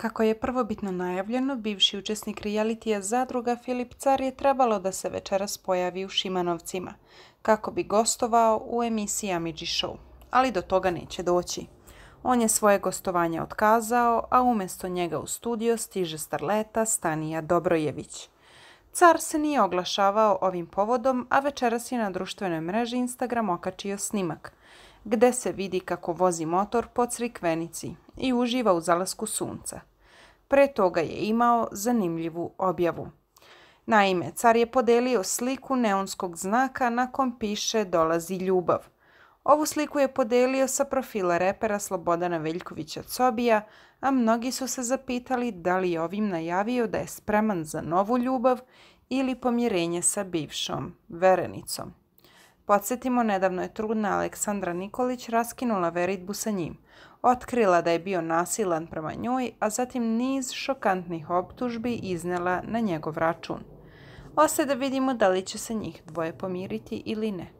Kako je prvobitno najavljeno, bivši učesnik realitija zadruga Filip Car je trebalo da se večeras pojavi u Šimanovcima, kako bi gostovao u emisiji Amidži Show, ali do toga neće doći. On je svoje gostovanje otkazao, a umjesto njega u studio stiže starleta Stanija Dobrojević. Car se nije oglašavao ovim povodom, a večeras je na društvenoj mreži Instagram okačio snimak – gde se vidi kako vozi motor po crikvenici i uživa u zalasku sunca. Pre toga je imao zanimljivu objavu. Naime, car je podelio sliku neonskog znaka na kom piše Dolazi ljubav. Ovu sliku je podelio sa profila repera Slobodana Veljkovića Cobija, a mnogi su se zapitali da li je ovim najavio da je spreman za novu ljubav ili pomirenje sa bivšom, Verenicom. Podsjetimo, nedavno je trudna Aleksandra Nikolić raskinula veritbu sa njim. Otkrila da je bio nasilan prema njoj, a zatim niz šokantnih optužbi iznela na njegov račun. Ose da vidimo da li će se njih dvoje pomiriti ili ne.